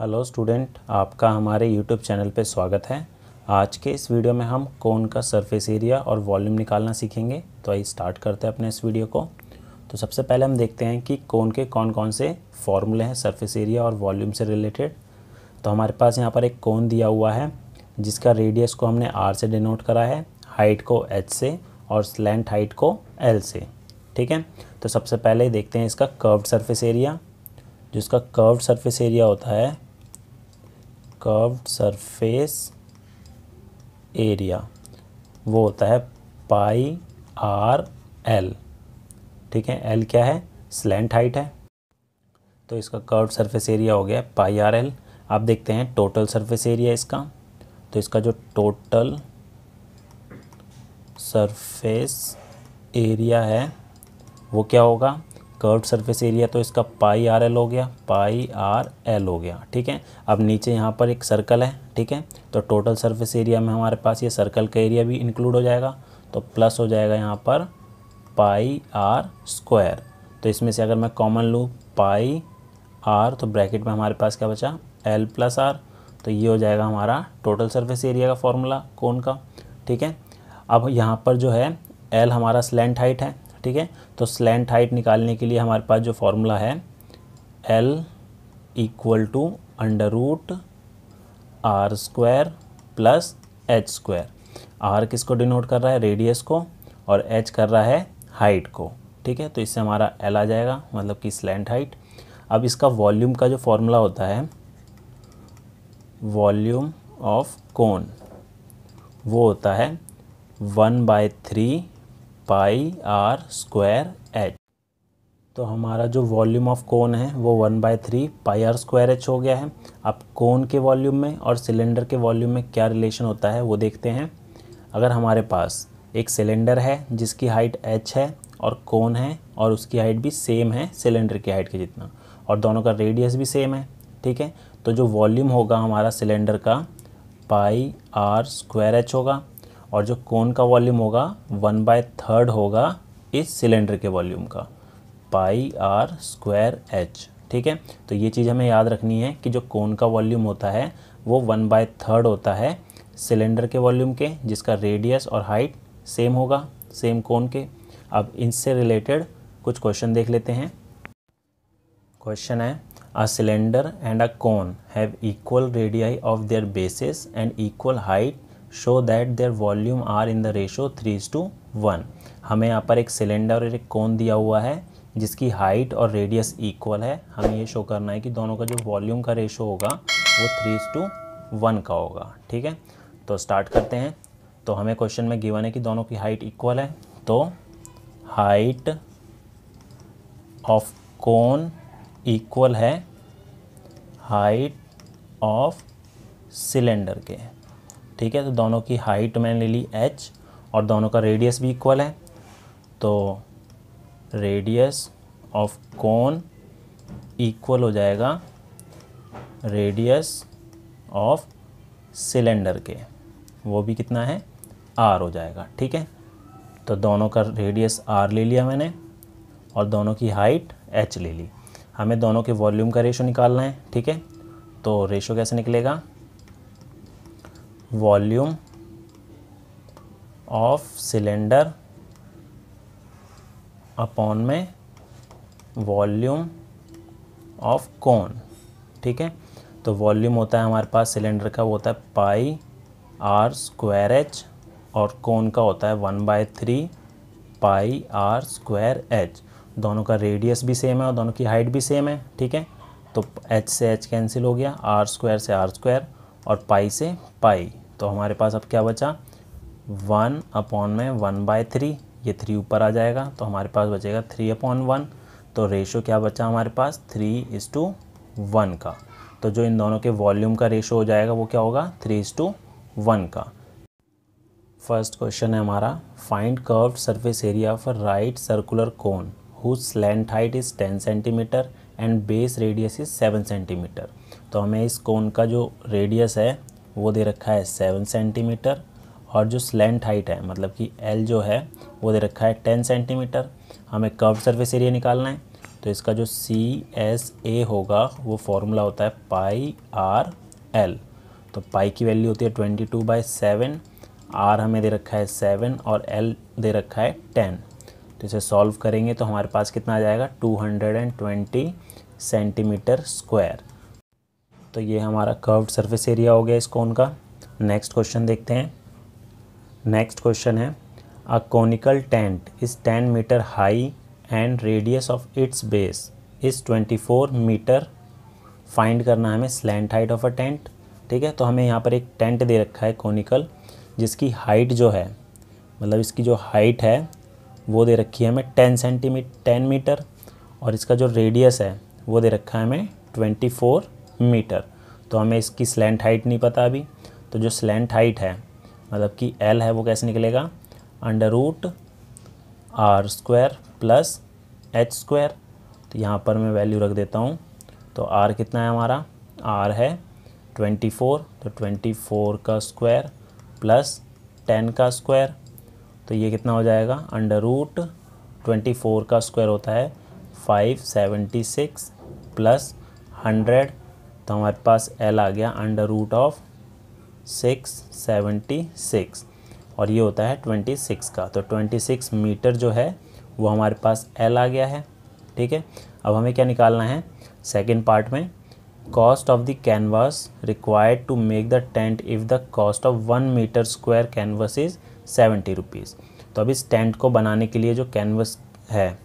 Hello student आपका हमारे YouTube channel पर स्वागत है आज के इस वीडियो में हम कोन का सरफेस एरिया और वॉल्यूम निकालना सीखेंगे तो आइए स्टार्ट करते हैं अपने इस वीडियो को तो सबसे पहले हम देखते हैं कि कोन के कौन कौन से फॉर्मूले हैं सरफेस एरिया और वॉल्यूम से रिलेटेड तो हमारे पास यहाँ पर एक कोन दिया हुआ है जिसका रेडियस को हमने आर से डिनोट करा है हाइट को एच से और स्लैंट हाइट को एल से ठीक है तो सबसे पहले देखते हैं इसका कर्व्ड सरफेस एरिया जिसका कर्व्ड सरफेस एरिया होता है कर्व्ड सरफेस एरिया वो होता है पाई आर एल ठीक है एल क्या है स्लेंट हाइट है तो इसका कर्व सरफेस एरिया हो गया पाई आर एल आप देखते हैं टोटल सरफेस एरिया इसका तो इसका जो टोटल सरफेस एरिया है वो क्या होगा कर्व सरफेस एरिया तो इसका पाई आर एल हो गया पाई आर एल हो गया ठीक है अब नीचे यहाँ पर एक सर्कल है ठीक है तो टोटल सरफेस एरिया में हमारे पास ये सर्कल का एरिया भी इंक्लूड हो जाएगा तो प्लस हो जाएगा यहाँ पर पाई आर स्क्वायर तो इसमें से अगर मैं कॉमन लूँ पाई आर तो ब्रैकेट में हमारे पास क्या बचा एल प्लस आर तो ये हो जाएगा हमारा टोटल सर्फेस एरिया का फॉर्मूला कौन का ठीक है अब यहाँ पर जो है एल हमारा स्लेंट हाइट है ठीक है तो स्लैंट हाइट निकालने के लिए हमारे पास जो फॉर्मूला है L equal to under root r square plus h square r किसको डिनोट कर रहा है रेडियस को और एच कर रहा है हाइट को ठीक है तो इससे हमारा एल आ जाएगा मतलब कि स्लैंट हाइट अब इसका वॉल्यूम का जो फॉर्मूला होता है वॉल्यूम ऑफ कोन वो होता है one by three pi r square h तो हमारा जो वॉल्यूम ऑफ कोन है वो one by three pi r square h हो गया है अब कोन के वॉल्यूम में और सिलेंडर के वॉल्यूम में क्या रिलेशन होता है वो देखते हैं अगर हमारे पास एक सिलेंडर है जिसकी हाइट एच है और कोन है और उसकी हाइट भी सेम है सिलेंडर की हाइट के जितना और दोनों का रेडियस भी सेम है ठीक है तो जो वॉल्यूम होगा हमारा सिलेंडर का पाई आर स्क्वायर एच होगा और जो कोन का वॉल्यूम होगा वन बाय थर्ड होगा इस सिलेंडर के वॉल्यूम का पाई आर स्क्वायर एच ठीक है तो ये चीज़ हमें याद रखनी है कि जो कोन का वॉल्यूम होता है वो वन बाय थर्ड होता है सिलेंडर के वॉल्यूम के जिसका रेडियस और हाइट सेम होगा सेम कोन के अब इनसे रिलेटेड कुछ क्वेश्चन देख लेते हैं क्वेश्चन है a cylinder and a cone have equal radii of their bases and equal height show that their volume are in the ratio three is to one हमें यहाँ पर एक सिलेंडर और एक कोन दिया हुआ है जिसकी हाइट और रेडियस इक्वल है हमें ये शो करना है कि दोनों का जो वॉल्यूम का रेशो होगा वो थ्री इज टू वन का होगा ठीक है तो स्टार्ट करते हैं तो हमें क्वेश्चन में गिवन है कि दोनों की हाइट इक्वल है तो हाइट ऑफ कोन इक्वल है हाइट ऑफ सिलेंडर के ठीक है तो दोनों की हाइट मैंने ले ली एच और दोनों का रेडियस भी इक्वल है तो रेडियस ऑफ कौन इक्वल हो जाएगा रेडियस ऑफ सिलेंडर के वो भी कितना है आर हो जाएगा ठीक है तो दोनों का रेडियस आर ले लिया मैंने और दोनों की हाइट एच ले ली हमें दोनों के वॉल्यूम का रेशो निकालना है ठीक है तो रेशो कैसे निकलेगा वॉल्यूम ऑफ सिलेंडर अपॉन में वॉल्यूम ऑफ कौन ठीक है तो वॉल्यूम होता है हमारे पास सिलेंडर का वो होता है पाई आर स्क्वायर एच और कौन का होता है one by three pi r square h दोनों का रेडियस भी सेम है और दोनों की हाइट भी सेम है ठीक है तो एच से एच कैंसिल हो गया आर स्क्वायर से आर स्क्वायर और पाई से पाई तो हमारे पास अब क्या बचा वन अपॉन में वन बाय थ्री ये थ्री ऊपर आ जाएगा तो हमारे पास बचेगा थ्री अपॉन वन तो रेशो क्या बचा हमारे पास थ्री इज़ टू वन का तो जो इन दोनों के वॉल्यूम का रेशो हो जाएगा वो क्या होगा थ्री इज़ टू वन का फर्स्ट क्वेश्चन है हमारा find curved surface area for right circular cone who slant height is ten centimetre and base radius is seven centimetre तो हमें इस कोन का जो रेडियस है वो दे रखा है सेवन सेंटीमीटर और जो स्लेंट हाइट है मतलब कि एल जो है वो दे रखा है टेन सेंटीमीटर हमें कर्व सर्विस एरिया निकालना है तो इसका जो सी एस ए होगा वो फॉर्मूला होता है पाई आर एल तो पाई की वैल्यू होती है twenty two by seven r हमें दे रखा है सेवन और एल दे रखा है टेन तो इसे सॉल्व करेंगे तो हमारे पास कितना आ जाएगा two hundred and twenty centimetre square तो ये हमारा कर्व्ड सरफेस एरिया हो गया इस कोन का नेक्स्ट क्वेश्चन देखते हैं नेक्स्ट क्वेश्चन है a conical tent is ten metre high and radius of its base is twenty four metre find करना है हमें slant height of a tent ठीक है तो हमें यहाँ पर एक टेंट दे रखा है कॉनिकल जिसकी हाइट जो है मतलब इसकी जो हाइट है वो दे रखी है हमें टेन सेंटीमीटर टेन मीटर और इसका जो रेडियस है वो दे रखा है हमें ट्वेंटी फोर मीटर तो हमें इसकी स्लेंट हाइट नहीं पता अभी तो जो स्लेंट हाइट है मतलब कि एल है वो कैसे निकलेगा under root r square plus h square तो यहाँ पर मैं वैल्यू रख देता हूँ तो आर कितना है हमारा आर है ट्वेंटी फोर तो ट्वेंटी फोर का स्क्वायर प्लस टेन का स्क्वायर तो ये कितना हो जाएगा अंडर रूट ट्वेंटी फोर का स्क्वायर होता है five seventy six plus hundred तो हमारे पास एल आ गया under root of six seventy six और ये होता है ट्वेंटी सिक्स का तो ट्वेंटी सिक्स मीटर जो है वो हमारे पास एल आ गया है ठीक है अब हमें क्या निकालना है सेकेंड पार्ट में cost of the canvas required to make the tent if the cost of one metre square canvas is seventy rupees तो अब इस टेंट को बनाने के लिए जो कैनवस है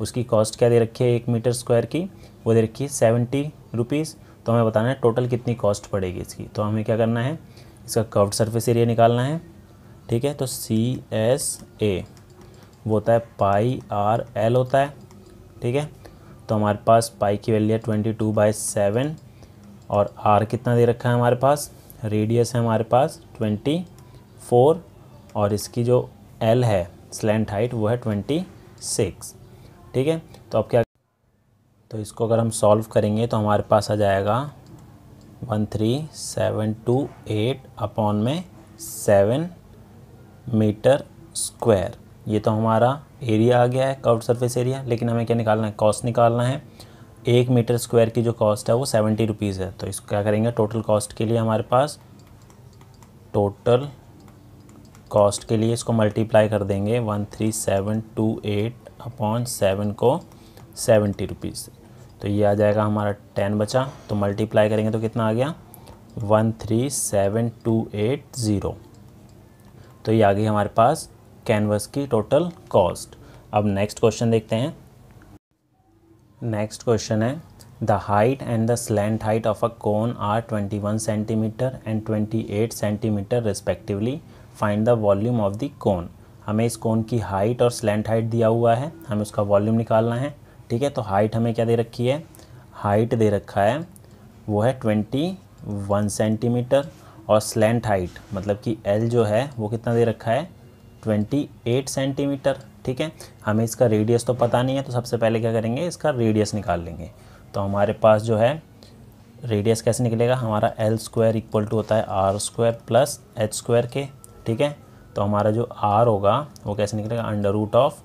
उसकी कॉस्ट क्या दे रखी है एक मीटर स्क्वायर की वो दे रखी है सेवेंटी रुपीज़ तो हमें बताना है टोटल कितनी कॉस्ट पड़ेगी इसकी तो हमें क्या करना है इसका कर्व्ड सरफेस एरिया निकालना है ठीक है तो सी एस ए वो होता है पाई आर एल होता है ठीक है तो हमारे पास पाई की वैल्यू है ट्वेंटी टू बाई सेवन और आर कितना दे रखा है हमारे पास रेडियस है हमारे पास ट्वेंटी फोर और इसकी जो एल है स्लेंट हाइट वो है ट्वेंटी सिक्स ठीक है तो अब क्या तो इसको अगर हम सॉल्व करेंगे तो हमारे पास आ जाएगा one three seven two eight upon में सेवन मीटर स्क्वायर ये तो हमारा एरिया आ गया है कर्व सरफेस एरिया लेकिन हमें क्या निकालना है कॉस्ट निकालना है एक मीटर स्क्वायर की जो कॉस्ट है वो सेवेंटी रुपीज़ है तो इसको क्या करेंगे टोटल कॉस्ट के लिए हमारे पास टोटल कॉस्ट के लिए इसको मल्टीप्लाई कर देंगे one three seven two eight upon seven को सेवेंटी रुपीज़ तो ये आ जाएगा हमारा टेन बचा तो मल्टीप्लाई करेंगे तो कितना आ गया one three seven two eight zero तो ये आ गई हमारे पास कैनवस की टोटल कॉस्ट अब नेक्स्ट क्वेश्चन देखते हैं नेक्स्ट क्वेश्चन है the height and the slant height of a cone are 21 centimetre and 28 centimetre respectively find the volume of the cone हमें इस कोन की हाइट और स्लेंट हाइट दिया हुआ है हमें उसका वॉल्यूम निकालना है ठीक है तो हाइट हमें क्या दे रखी है हाइट दे रखा है वो है ट्वेंटी वन सेंटीमीटर और स्लेंट हाइट मतलब कि एल जो है वो कितना दे रखा है ट्वेंटी एट सेंटीमीटर ठीक है हमें इसका रेडियस तो पता नहीं है तो सबसे पहले क्या करेंगे इसका रेडियस निकाल लेंगे तो हमारे पास जो है रेडियस कैसे निकलेगा हमारा एल स्क्वायर इक्वल टू होता है r square plus h square के ठीक है तो हमारा जो आर होगा वो कैसे निकलेगा under root of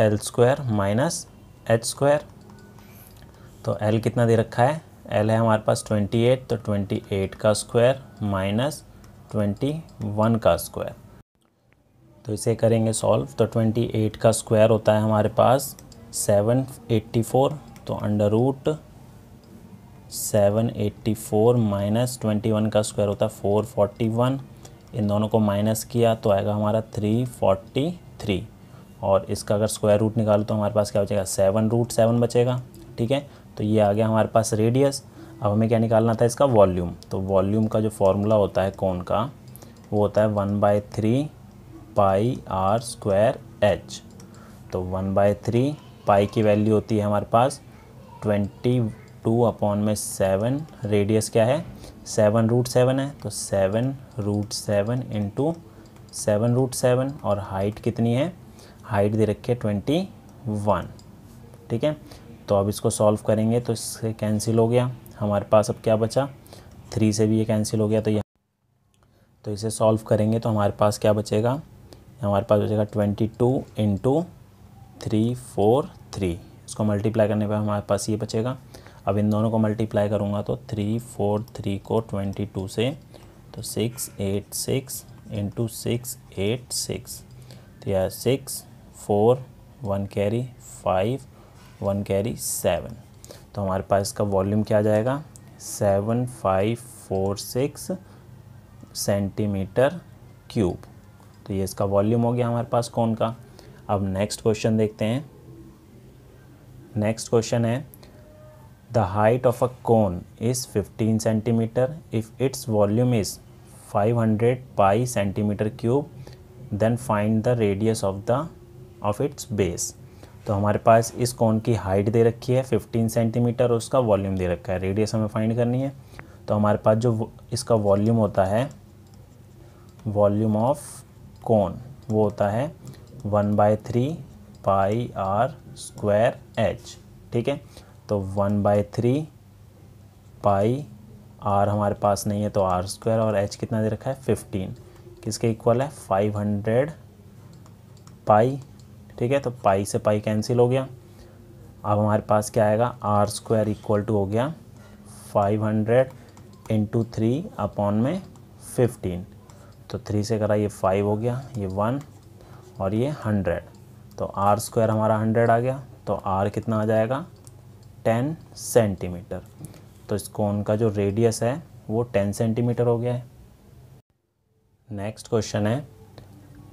l square minus h square तो एल कितना दे रखा है एल है हमारे पास ट्वेंटी एट तो ट्वेंटी एट का स्क्वायर माइनस ट्वेंटी वन का स्क्वायर तो इसे करेंगे सॉल्व तो ट्वेंटी एट का स्क्वायर होता है हमारे पास सेवन एट्टी फोर तो under root seven eighty four minus twenty one का स्क्वायर होता है फोर फोर्टी वन इन दोनों को माइनस किया तो आएगा हमारा थ्री फोर्टी थ्री और इसका अगर स्क्वायर रूट निकालो तो हमारे पास क्या बचेगा सेवन रूट सेवन बचेगा ठीक है तो ये आ गया हमारे पास रेडियस अब हमें क्या निकालना था इसका वॉल्यूम तो वॉल्यूम का जो फॉर्मूला होता है कौन का वो होता है one by three pi r square h तो वन बाई थ्री पाई की वैल्यू होती है हमारे पास ट्वेंटी टू अपॉन में सेवन रेडियस क्या है सेवन रूट सेवन है तो seven root seven into seven root seven और हाइट कितनी है हाइट दे रखी है ट्वेंटी वन ठीक है तो अब इसको सॉल्व करेंगे तो इससे कैंसिल हो गया हमारे पास अब क्या बचा थ्री से भी ये कैंसिल हो गया तो यहाँ तो इसे सॉल्व करेंगे तो हमारे पास क्या बचेगा हमारे पास बचेगा twenty two into three four three इसको मल्टीप्लाई करने पर हमारे पास ये बचेगा अब इन दोनों को मल्टीप्लाई करूँगा तो थ्री फोर थ्री को ट्वेंटी टू से तो six eight six into six eight six तो यह six four one carry five one carry seven तो हमारे पास इसका वॉल्यूम क्या आ जाएगा seven five four six centimetre cube तो ये इसका वॉल्यूम हो गया हमारे पास कौन का अब नेक्स्ट क्वेश्चन देखते हैं नेक्स्ट क्वेश्चन है the height of a cone is 15 centimetre if its volume is 500 pi centimetre cube then find the radius of the of its base तो हमारे पास इस कोन की हाइट दे रखी है 15 सेंटीमीटर और उसका वॉल्यूम दे रखा है रेडियस हमें फाइंड करनी है तो हमारे पास जो इसका वॉल्यूम होता है वॉल्यूम ऑफ कोन वो होता है one by three pi r square h ठीक है तो one by three pi r हमारे पास नहीं है तो आर स्क्वायर और एच कितना दे रखा है फिफ्टीन किसके इक्वल है फाइव हंड्रेड पाई ठीक है तो पाई से पाई कैंसिल हो गया अब हमारे पास क्या आएगा आर स्क्वायर इक्वल टू हो गया five hundred into three upon में फिफ्टीन तो थ्री से करा ये फाइव हो गया ये वन और ये हंड्रेड तो आर स्क्वायर हमारा हंड्रेड आ गया तो आर कितना आ जाएगा टेन सेंटीमीटर तो इस कोन का जो रेडियस है वो टेन सेंटीमीटर हो गया है नेक्स्ट क्वेश्चन है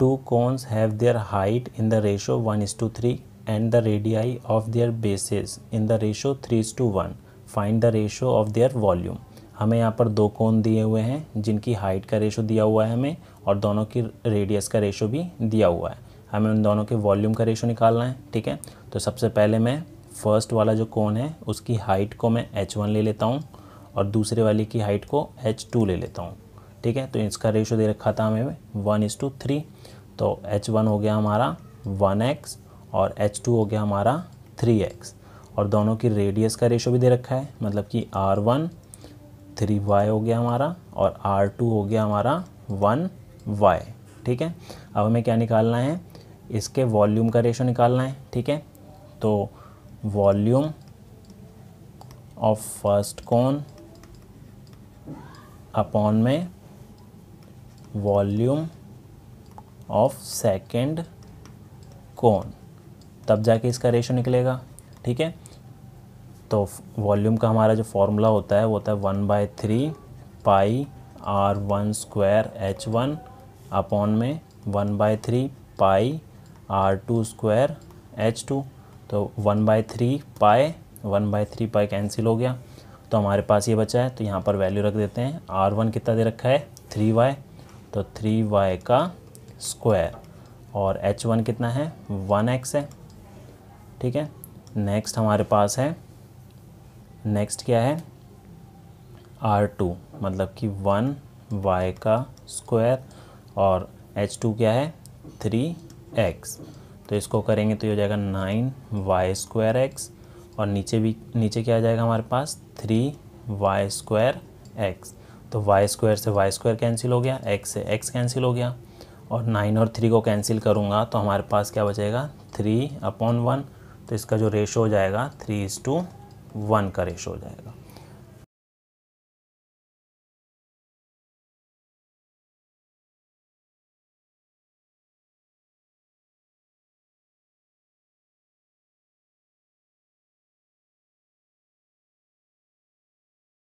Two cones have their height in the ratio 1 is to 3 and the radii of their bases in the ratio 3 is to 1. Find the ratio of their volume. हमें यहाँ पर दो कोन दिए हुए हैं जिनकी हाइट का रेशो दिया हुआ है हमें और दोनों की रेडियस का रेशो भी दिया हुआ है हमें उन दोनों के वॉल्यूम का रेशो निकालना है ठीक है तो सबसे पहले मैं फर्स्ट वाला जो कोन है उसकी हाइट को मैं h1 ले लेता हूँ और दूसरे वाले की हाइट को h2 ले लेता हूँ ठीक है तो इसका रेशो दे रखा था हमें वन इज़ टू थ्री तो एच वन हो गया हमारा वन एक्स और एच टू हो गया हमारा थ्री एक्स और दोनों की रेडियस का रेशो भी दे रखा है मतलब कि आर वन थ्री वाई हो गया हमारा और आर टू हो गया हमारा वन वाई ठीक है अब हमें क्या निकालना है इसके वॉल्यूम का रेशो निकालना है ठीक है तो volume of first cone upon में वॉल्यूम ऑफ सेकेंड कोन तब जाके इसका रेशो निकलेगा ठीक है तो वॉल्यूम का हमारा जो फॉर्मूला होता है वो होता है one by three pi r one square h one upon में one by three pi r two square h two तो one by three pi one by three pi cancel हो गया तो हमारे पास ये बचा है तो यहाँ पर वैल्यू रख देते हैं आर वन कितना दे रखा है थ्री वाई तो थ्री वाई का स्क्वायर और एच वन कितना है वन एक्स है ठीक है नेक्स्ट हमारे पास है नेक्स्ट क्या है आर टू मतलब कि वन वाई का स्क्वायर और एच टू क्या है थ्री एक्स तो इसको करेंगे तो ये हो जाएगा नाइन वाई स्क्वायर एक्स और नीचे भी नीचे क्या आ जाएगा हमारे पास थ्री वाई स्क्वायर एक्स तो वाई स्क्वायर से वाई स्क्वायर कैंसिल हो गया एक्स से एक्स कैंसिल हो गया और नाइन और थ्री को कैंसिल करूँगा तो हमारे पास क्या बचेगा थ्री अपॉन वन तो इसका जो रेशो हो जाएगा थ्री इज़ टू वन का रेशो हो जाएगा